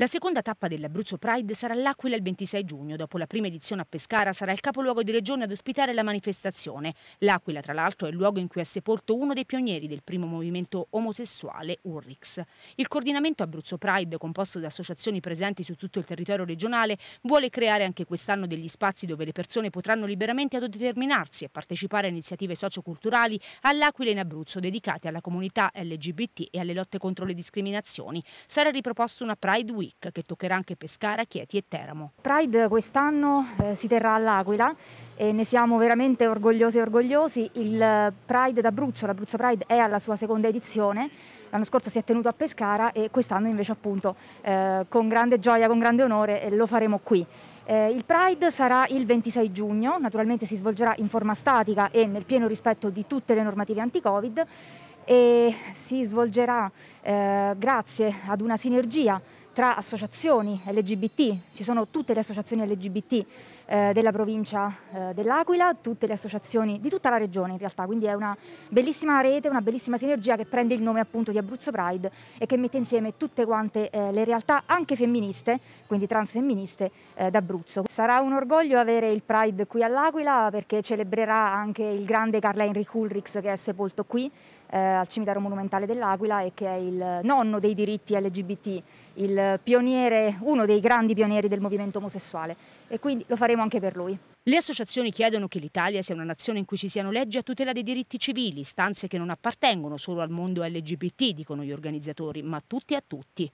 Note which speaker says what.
Speaker 1: La seconda tappa dell'Abruzzo Pride sarà l'Aquila il 26 giugno. Dopo la prima edizione a Pescara sarà il capoluogo di regione ad ospitare la manifestazione. L'Aquila, tra l'altro, è il luogo in cui è sepolto uno dei pionieri del primo movimento omosessuale, Urrix. Il coordinamento Abruzzo Pride, composto da associazioni presenti su tutto il territorio regionale, vuole creare anche quest'anno degli spazi dove le persone potranno liberamente autodeterminarsi e partecipare a iniziative socioculturali all'Aquila in Abruzzo dedicate alla comunità LGBT e alle lotte contro le discriminazioni. Sarà riproposto una Pride Week League che toccherà anche Pescara, Chieti e Teramo.
Speaker 2: Pride quest'anno eh, si terrà all'Aquila e ne siamo veramente orgogliosi e orgogliosi. Il eh, Pride d'Abruzzo, l'Abruzzo Pride è alla sua seconda edizione, l'anno scorso si è tenuto a Pescara e quest'anno invece appunto eh, con grande gioia, con grande onore eh, lo faremo qui. Eh, il Pride sarà il 26 giugno, naturalmente si svolgerà in forma statica e nel pieno rispetto di tutte le normative anti-Covid e si svolgerà eh, grazie ad una sinergia tra associazioni LGBT, ci sono tutte le associazioni LGBT eh, della provincia eh, dell'Aquila, tutte le associazioni di tutta la regione in realtà, quindi è una bellissima rete, una bellissima sinergia che prende il nome appunto di Abruzzo Pride e che mette insieme tutte quante eh, le realtà anche femministe, quindi transfemministe eh, d'Abruzzo. Sarà un orgoglio avere il Pride qui all'Aquila perché celebrerà anche il grande Carla Heinrich Ulrichs che è sepolto qui eh, al cimitero monumentale dell'Aquila e che è il nonno dei diritti LGBT, il eh, pioniere, uno dei grandi pionieri del movimento omosessuale e quindi lo faremo anche per
Speaker 1: lui. Le associazioni chiedono che l'Italia sia una nazione in cui ci siano leggi a tutela dei diritti civili, stanze che non appartengono solo al mondo LGBT, dicono gli organizzatori, ma tutti a tutti.